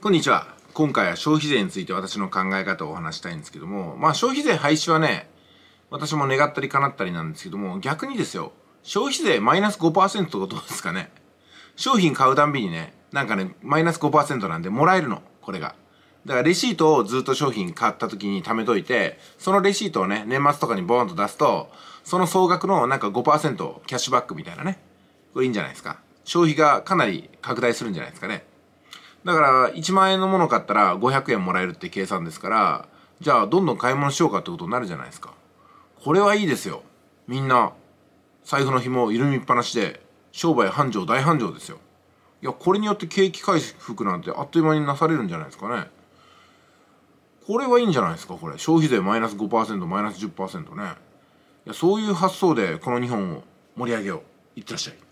こんにちは。今回は消費税について私の考え方をお話したいんですけども、まあ消費税廃止はね、私も願ったり叶ったりなんですけども、逆にですよ、消費税マイナス5%とかどうですかね。商品買うたんびにね、なんかね、マイナス5%なんでもらえるの、これが。だからレシートをずっと商品買った時に貯めといて、そのレシートをね、年末とかにボーンと出すと、その総額のなんか5%キャッシュバックみたいなね。これいいんじゃないですか。消費がかなり拡大するんじゃないですかね。だから1万円のもの買ったら500円もらえるって計算ですからじゃあどんどん買い物しようかってことになるじゃないですかこれはいいですよみんな財布の紐緩みっぱなしで商売繁盛大繁盛ですよいやこれによって景気回復なんてあっという間になされるんじゃないですかねこれはいいんじゃないですかこれ消費税マイナス5%マイナス10%ねいやそういう発想でこの日本を盛り上げよういってらっしゃい